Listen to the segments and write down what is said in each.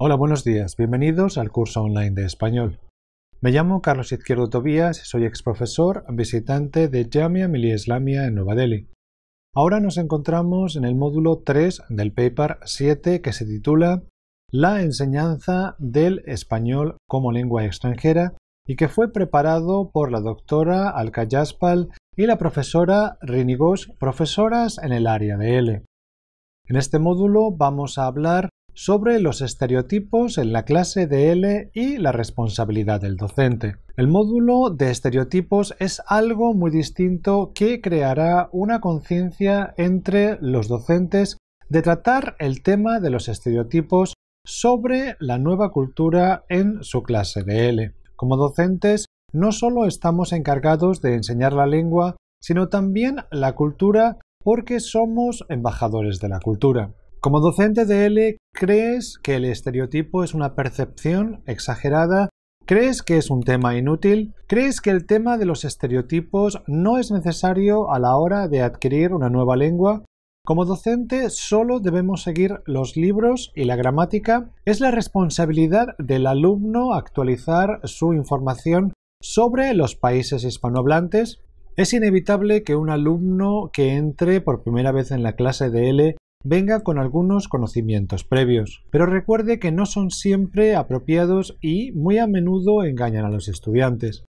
Hola, buenos días. Bienvenidos al curso online de español. Me llamo Carlos Izquierdo Tobías, y soy ex profesor visitante de Jamia Millia Islamia en Nueva Delhi. Ahora nos encontramos en el módulo 3 del paper 7 que se titula La enseñanza del español como lengua extranjera y que fue preparado por la doctora Alka y la profesora Rinigos, profesoras en el área de L. En este módulo vamos a hablar sobre los estereotipos en la clase de L y la responsabilidad del docente. El módulo de estereotipos es algo muy distinto que creará una conciencia entre los docentes de tratar el tema de los estereotipos sobre la nueva cultura en su clase de L. Como docentes, no solo estamos encargados de enseñar la lengua, sino también la cultura porque somos embajadores de la cultura. Como docente de L, ¿crees que el estereotipo es una percepción exagerada? ¿Crees que es un tema inútil? ¿Crees que el tema de los estereotipos no es necesario a la hora de adquirir una nueva lengua? Como docente solo debemos seguir los libros y la gramática. Es la responsabilidad del alumno actualizar su información sobre los países hispanohablantes. Es inevitable que un alumno que entre por primera vez en la clase de L venga con algunos conocimientos previos, pero recuerde que no son siempre apropiados y muy a menudo engañan a los estudiantes.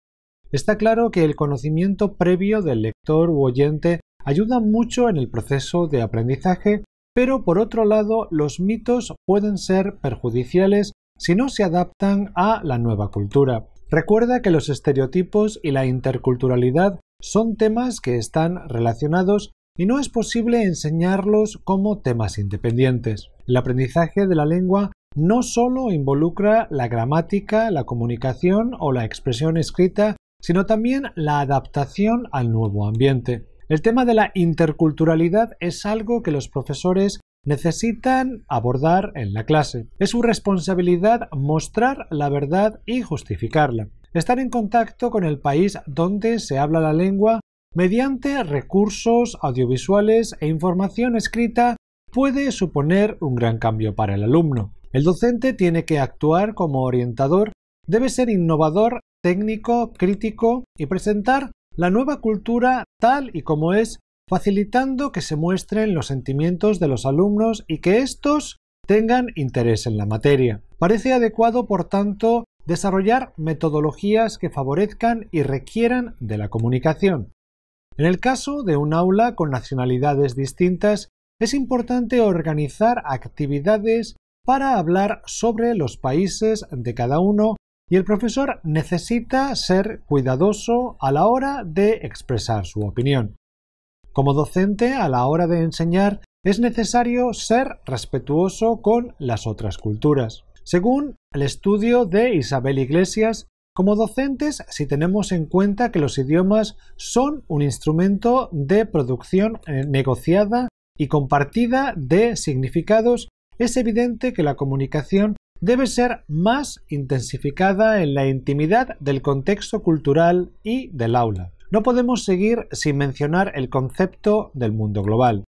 Está claro que el conocimiento previo del lector u oyente ayuda mucho en el proceso de aprendizaje, pero por otro lado los mitos pueden ser perjudiciales si no se adaptan a la nueva cultura. Recuerda que los estereotipos y la interculturalidad son temas que están relacionados y no es posible enseñarlos como temas independientes. El aprendizaje de la lengua no solo involucra la gramática, la comunicación o la expresión escrita, sino también la adaptación al nuevo ambiente. El tema de la interculturalidad es algo que los profesores necesitan abordar en la clase. Es su responsabilidad mostrar la verdad y justificarla. Estar en contacto con el país donde se habla la lengua mediante recursos audiovisuales e información escrita puede suponer un gran cambio para el alumno. El docente tiene que actuar como orientador, debe ser innovador, técnico, crítico y presentar la nueva cultura tal y como es, facilitando que se muestren los sentimientos de los alumnos y que éstos tengan interés en la materia. Parece adecuado, por tanto, desarrollar metodologías que favorezcan y requieran de la comunicación. En el caso de un aula con nacionalidades distintas, es importante organizar actividades para hablar sobre los países de cada uno y el profesor necesita ser cuidadoso a la hora de expresar su opinión. Como docente, a la hora de enseñar, es necesario ser respetuoso con las otras culturas. Según el estudio de Isabel Iglesias, como docentes si tenemos en cuenta que los idiomas son un instrumento de producción eh, negociada y compartida de significados, es evidente que la comunicación debe ser más intensificada en la intimidad del contexto cultural y del aula. No podemos seguir sin mencionar el concepto del mundo global.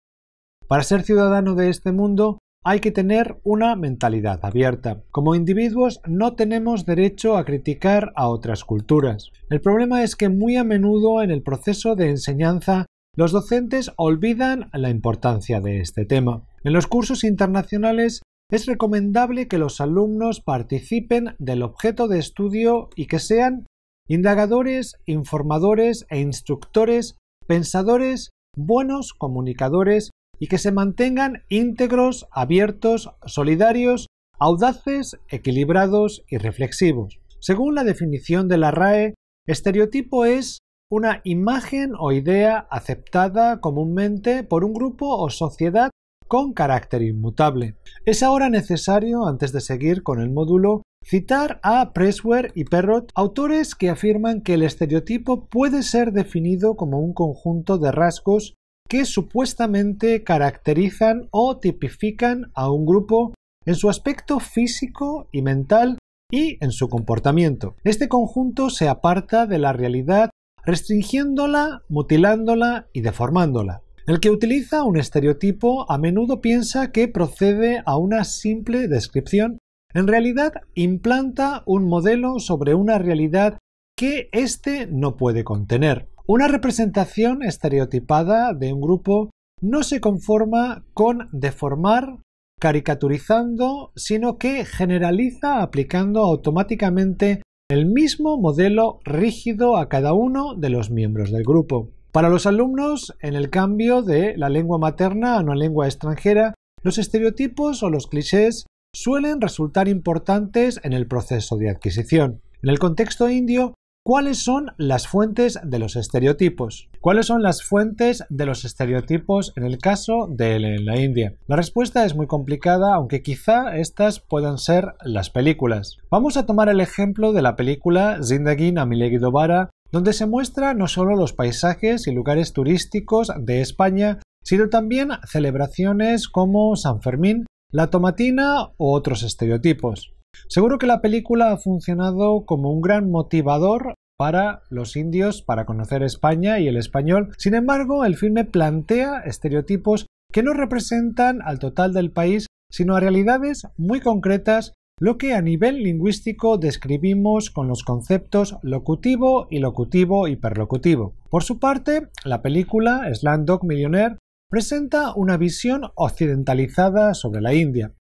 Para ser ciudadano de este mundo hay que tener una mentalidad abierta. Como individuos no tenemos derecho a criticar a otras culturas. El problema es que muy a menudo en el proceso de enseñanza los docentes olvidan la importancia de este tema. En los cursos internacionales es recomendable que los alumnos participen del objeto de estudio y que sean indagadores, informadores e instructores, pensadores, buenos comunicadores y que se mantengan íntegros, abiertos, solidarios, audaces, equilibrados y reflexivos. Según la definición de la RAE, estereotipo es una imagen o idea aceptada comúnmente por un grupo o sociedad con carácter inmutable. Es ahora necesario, antes de seguir con el módulo, citar a Pressware y Perrot, autores que afirman que el estereotipo puede ser definido como un conjunto de rasgos que supuestamente caracterizan o tipifican a un grupo en su aspecto físico y mental y en su comportamiento. Este conjunto se aparta de la realidad restringiéndola, mutilándola y deformándola. El que utiliza un estereotipo a menudo piensa que procede a una simple descripción. En realidad implanta un modelo sobre una realidad que éste no puede contener. Una representación estereotipada de un grupo no se conforma con deformar, caricaturizando, sino que generaliza aplicando automáticamente el mismo modelo rígido a cada uno de los miembros del grupo. Para los alumnos, en el cambio de la lengua materna a una lengua extranjera, los estereotipos o los clichés suelen resultar importantes en el proceso de adquisición. En el contexto indio, ¿Cuáles son las fuentes de los estereotipos? ¿Cuáles son las fuentes de los estereotipos en el caso de la India? La respuesta es muy complicada, aunque quizá estas puedan ser las películas. Vamos a tomar el ejemplo de la película Zindagin a Milegi Dobara, donde se muestra no solo los paisajes y lugares turísticos de España, sino también celebraciones como San Fermín, la tomatina u otros estereotipos. Seguro que la película ha funcionado como un gran motivador para los indios para conocer España y el español. Sin embargo, el filme plantea estereotipos que no representan al total del país, sino a realidades muy concretas, lo que a nivel lingüístico describimos con los conceptos locutivo, ilocutivo y perlocutivo. Por su parte, la película Dog Millionaire presenta una visión occidentalizada sobre la India.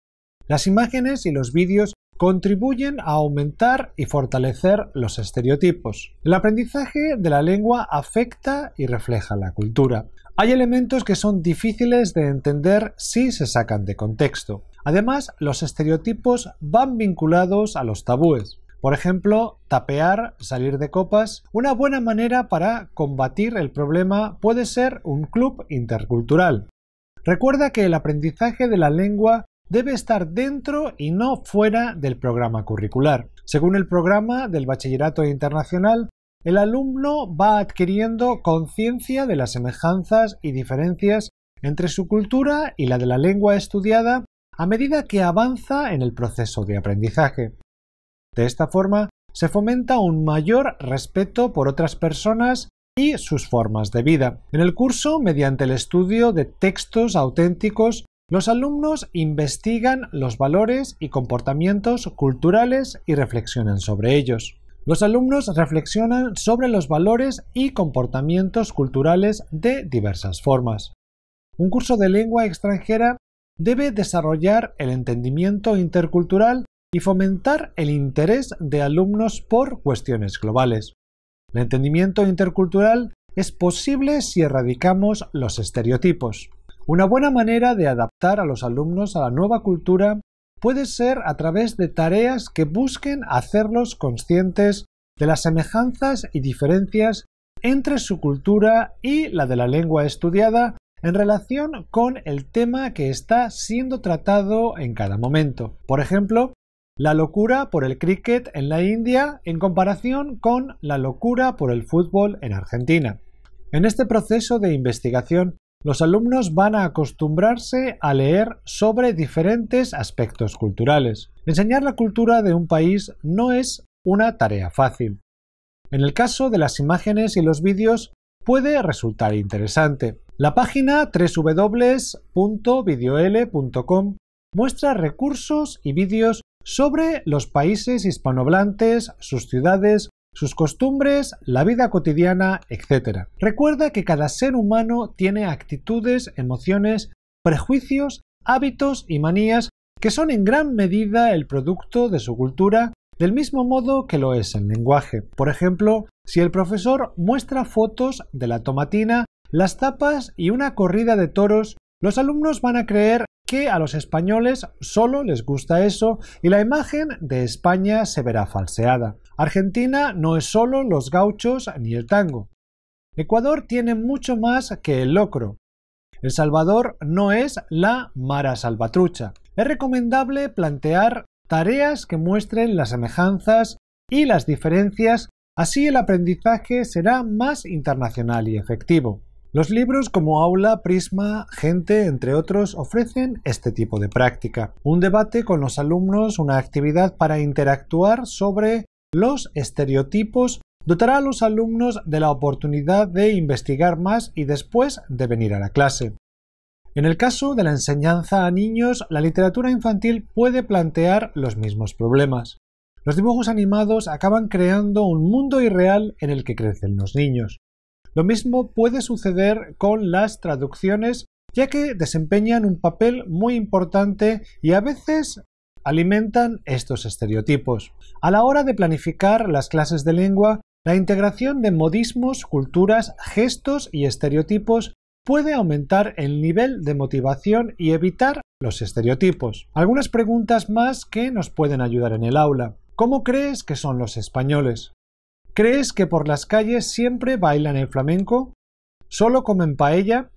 Las imágenes y los vídeos contribuyen a aumentar y fortalecer los estereotipos. El aprendizaje de la lengua afecta y refleja la cultura. Hay elementos que son difíciles de entender si se sacan de contexto. Además, los estereotipos van vinculados a los tabúes. Por ejemplo, tapear, salir de copas. Una buena manera para combatir el problema puede ser un club intercultural. Recuerda que el aprendizaje de la lengua debe estar dentro y no fuera del programa curricular. Según el programa del Bachillerato Internacional, el alumno va adquiriendo conciencia de las semejanzas y diferencias entre su cultura y la de la lengua estudiada a medida que avanza en el proceso de aprendizaje. De esta forma, se fomenta un mayor respeto por otras personas y sus formas de vida. En el curso, mediante el estudio de textos auténticos, los alumnos investigan los valores y comportamientos culturales y reflexionan sobre ellos. Los alumnos reflexionan sobre los valores y comportamientos culturales de diversas formas. Un curso de lengua extranjera debe desarrollar el entendimiento intercultural y fomentar el interés de alumnos por cuestiones globales. El entendimiento intercultural es posible si erradicamos los estereotipos. Una buena manera de adaptar a los alumnos a la nueva cultura puede ser a través de tareas que busquen hacerlos conscientes de las semejanzas y diferencias entre su cultura y la de la lengua estudiada en relación con el tema que está siendo tratado en cada momento. Por ejemplo, la locura por el cricket en la India en comparación con la locura por el fútbol en Argentina. En este proceso de investigación los alumnos van a acostumbrarse a leer sobre diferentes aspectos culturales. Enseñar la cultura de un país no es una tarea fácil. En el caso de las imágenes y los vídeos puede resultar interesante. La página www.videol.com muestra recursos y vídeos sobre los países hispanohablantes, sus ciudades, sus costumbres, la vida cotidiana, etc. Recuerda que cada ser humano tiene actitudes, emociones, prejuicios, hábitos y manías que son en gran medida el producto de su cultura, del mismo modo que lo es el lenguaje. Por ejemplo, si el profesor muestra fotos de la tomatina, las tapas y una corrida de toros, los alumnos van a creer que a los españoles solo les gusta eso y la imagen de España se verá falseada. Argentina no es solo los gauchos ni el tango. Ecuador tiene mucho más que el locro. El Salvador no es la mara salvatrucha. Es recomendable plantear tareas que muestren las semejanzas y las diferencias, así el aprendizaje será más internacional y efectivo. Los libros como Aula, Prisma, Gente, entre otros, ofrecen este tipo de práctica. Un debate con los alumnos, una actividad para interactuar sobre los estereotipos dotará a los alumnos de la oportunidad de investigar más y después de venir a la clase. En el caso de la enseñanza a niños, la literatura infantil puede plantear los mismos problemas. Los dibujos animados acaban creando un mundo irreal en el que crecen los niños. Lo mismo puede suceder con las traducciones, ya que desempeñan un papel muy importante y a veces alimentan estos estereotipos. A la hora de planificar las clases de lengua, la integración de modismos, culturas, gestos y estereotipos puede aumentar el nivel de motivación y evitar los estereotipos. Algunas preguntas más que nos pueden ayudar en el aula. ¿Cómo crees que son los españoles? ¿Crees que por las calles siempre bailan el flamenco? ¿Solo comen paella?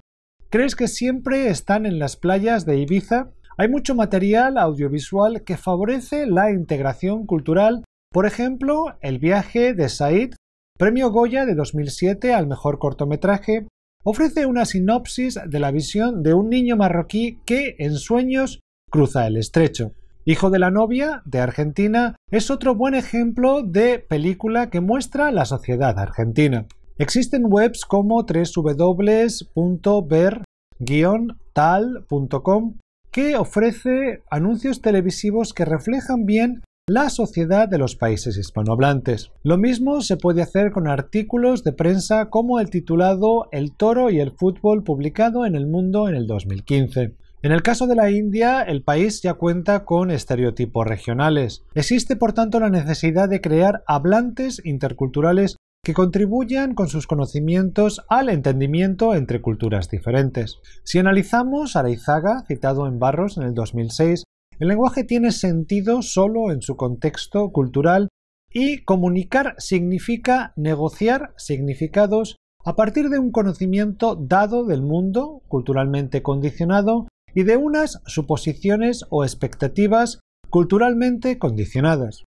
¿Crees que siempre están en las playas de Ibiza? Hay mucho material audiovisual que favorece la integración cultural, por ejemplo, El viaje de Said, premio Goya de 2007 al mejor cortometraje, ofrece una sinopsis de la visión de un niño marroquí que, en sueños, cruza el estrecho. Hijo de la novia, de Argentina, es otro buen ejemplo de película que muestra la sociedad argentina. Existen webs como www.ver-tal.com que ofrece anuncios televisivos que reflejan bien la sociedad de los países hispanohablantes. Lo mismo se puede hacer con artículos de prensa como el titulado El toro y el fútbol publicado en el mundo en el 2015. En el caso de la India, el país ya cuenta con estereotipos regionales. Existe, por tanto, la necesidad de crear hablantes interculturales que contribuyan con sus conocimientos al entendimiento entre culturas diferentes. Si analizamos a Izaga, citado en Barros en el 2006, el lenguaje tiene sentido solo en su contexto cultural y comunicar significa negociar significados a partir de un conocimiento dado del mundo, culturalmente condicionado, y de unas suposiciones o expectativas culturalmente condicionadas.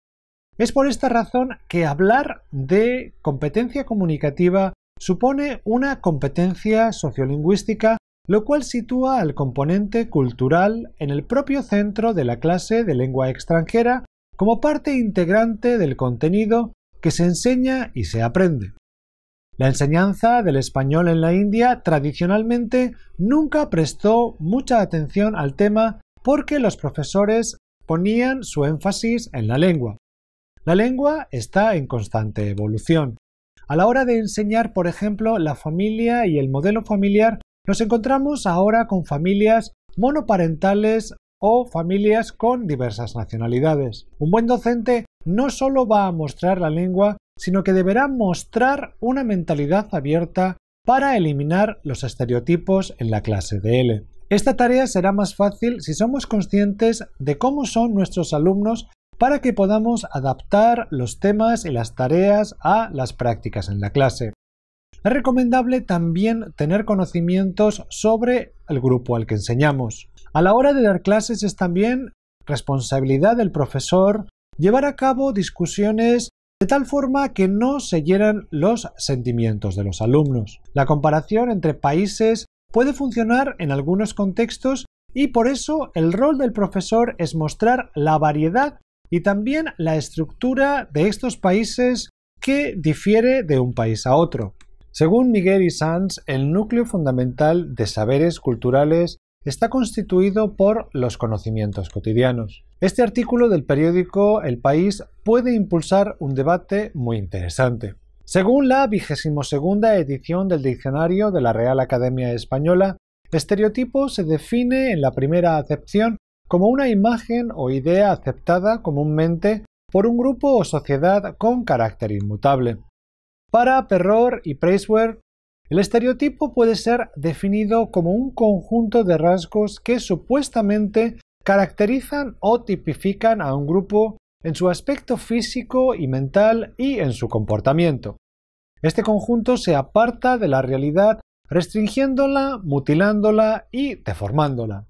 Es por esta razón que hablar de competencia comunicativa supone una competencia sociolingüística, lo cual sitúa al componente cultural en el propio centro de la clase de lengua extranjera como parte integrante del contenido que se enseña y se aprende. La enseñanza del español en la India tradicionalmente nunca prestó mucha atención al tema porque los profesores ponían su énfasis en la lengua. La lengua está en constante evolución. A la hora de enseñar, por ejemplo, la familia y el modelo familiar, nos encontramos ahora con familias monoparentales o familias con diversas nacionalidades. Un buen docente no solo va a mostrar la lengua, sino que deberá mostrar una mentalidad abierta para eliminar los estereotipos en la clase de L. Esta tarea será más fácil si somos conscientes de cómo son nuestros alumnos para que podamos adaptar los temas y las tareas a las prácticas en la clase. Es recomendable también tener conocimientos sobre el grupo al que enseñamos. A la hora de dar clases es también responsabilidad del profesor llevar a cabo discusiones de tal forma que no se hieran los sentimientos de los alumnos. La comparación entre países puede funcionar en algunos contextos y por eso el rol del profesor es mostrar la variedad y también la estructura de estos países que difiere de un país a otro. Según Miguel y Sanz, el núcleo fundamental de saberes culturales está constituido por los conocimientos cotidianos. Este artículo del periódico El País puede impulsar un debate muy interesante. Según la segunda edición del diccionario de la Real Academia Española, estereotipo se define en la primera acepción como una imagen o idea aceptada comúnmente por un grupo o sociedad con carácter inmutable. Para Perror y praiseworth, el estereotipo puede ser definido como un conjunto de rasgos que supuestamente caracterizan o tipifican a un grupo en su aspecto físico y mental y en su comportamiento. Este conjunto se aparta de la realidad restringiéndola, mutilándola y deformándola.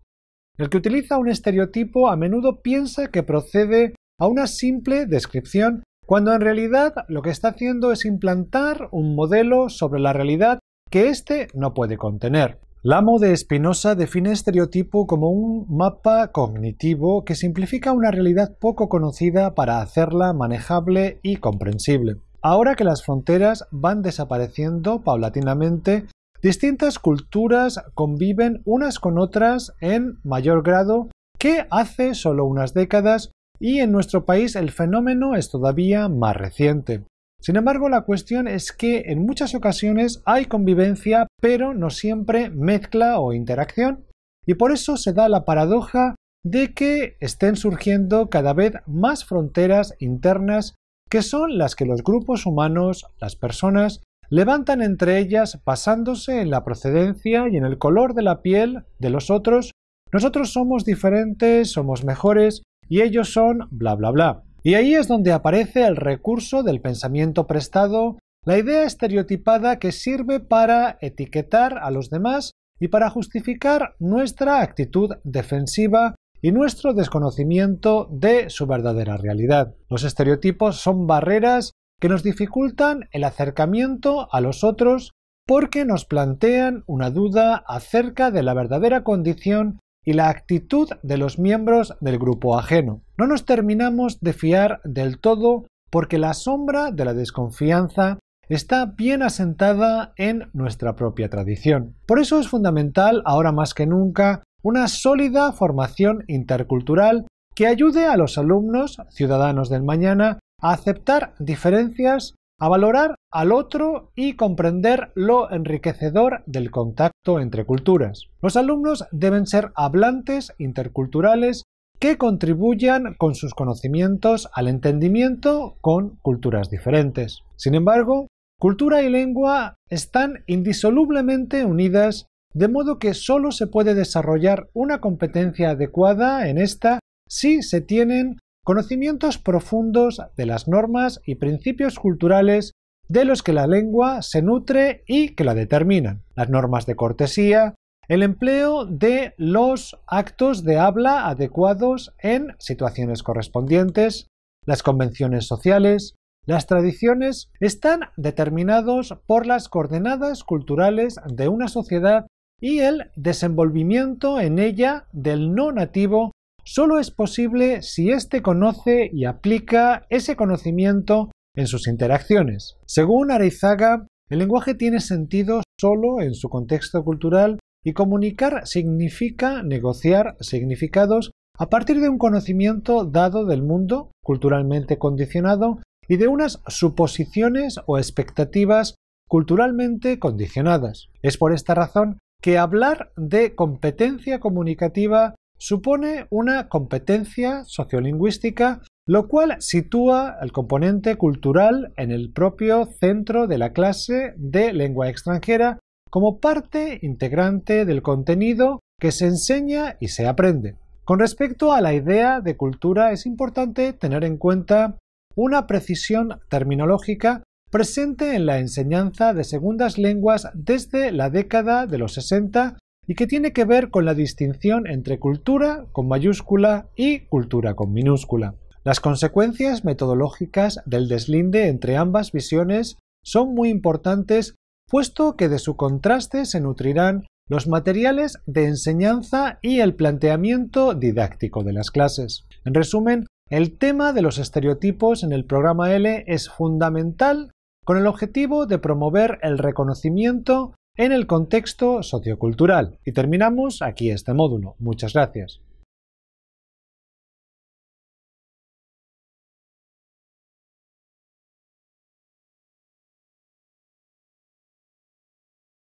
El que utiliza un estereotipo a menudo piensa que procede a una simple descripción, cuando en realidad lo que está haciendo es implantar un modelo sobre la realidad que éste no puede contener. Lamo de Espinosa define estereotipo como un mapa cognitivo que simplifica una realidad poco conocida para hacerla manejable y comprensible. Ahora que las fronteras van desapareciendo paulatinamente, Distintas culturas conviven unas con otras en mayor grado que hace solo unas décadas y en nuestro país el fenómeno es todavía más reciente. Sin embargo, la cuestión es que en muchas ocasiones hay convivencia, pero no siempre mezcla o interacción, y por eso se da la paradoja de que estén surgiendo cada vez más fronteras internas que son las que los grupos humanos, las personas, levantan entre ellas basándose en la procedencia y en el color de la piel de los otros. Nosotros somos diferentes, somos mejores y ellos son bla bla bla. Y ahí es donde aparece el recurso del pensamiento prestado, la idea estereotipada que sirve para etiquetar a los demás y para justificar nuestra actitud defensiva y nuestro desconocimiento de su verdadera realidad. Los estereotipos son barreras que nos dificultan el acercamiento a los otros porque nos plantean una duda acerca de la verdadera condición y la actitud de los miembros del grupo ajeno. No nos terminamos de fiar del todo porque la sombra de la desconfianza está bien asentada en nuestra propia tradición. Por eso es fundamental, ahora más que nunca, una sólida formación intercultural que ayude a los alumnos, ciudadanos del mañana, a aceptar diferencias, a valorar al otro y comprender lo enriquecedor del contacto entre culturas. Los alumnos deben ser hablantes interculturales que contribuyan con sus conocimientos al entendimiento con culturas diferentes. Sin embargo, cultura y lengua están indisolublemente unidas, de modo que solo se puede desarrollar una competencia adecuada en esta si se tienen conocimientos profundos de las normas y principios culturales de los que la lengua se nutre y que la determinan, las normas de cortesía, el empleo de los actos de habla adecuados en situaciones correspondientes, las convenciones sociales, las tradiciones están determinados por las coordenadas culturales de una sociedad y el desenvolvimiento en ella del no nativo solo es posible si éste conoce y aplica ese conocimiento en sus interacciones. Según Arizaga, el lenguaje tiene sentido solo en su contexto cultural y comunicar significa negociar significados a partir de un conocimiento dado del mundo, culturalmente condicionado, y de unas suposiciones o expectativas culturalmente condicionadas. Es por esta razón que hablar de competencia comunicativa supone una competencia sociolingüística, lo cual sitúa el componente cultural en el propio centro de la clase de lengua extranjera como parte integrante del contenido que se enseña y se aprende. Con respecto a la idea de cultura, es importante tener en cuenta una precisión terminológica presente en la enseñanza de segundas lenguas desde la década de los 60 y que tiene que ver con la distinción entre cultura con mayúscula y cultura con minúscula. Las consecuencias metodológicas del deslinde entre ambas visiones son muy importantes, puesto que de su contraste se nutrirán los materiales de enseñanza y el planteamiento didáctico de las clases. En resumen, el tema de los estereotipos en el programa L es fundamental con el objetivo de promover el reconocimiento en el contexto sociocultural. Y terminamos aquí este módulo. Muchas gracias.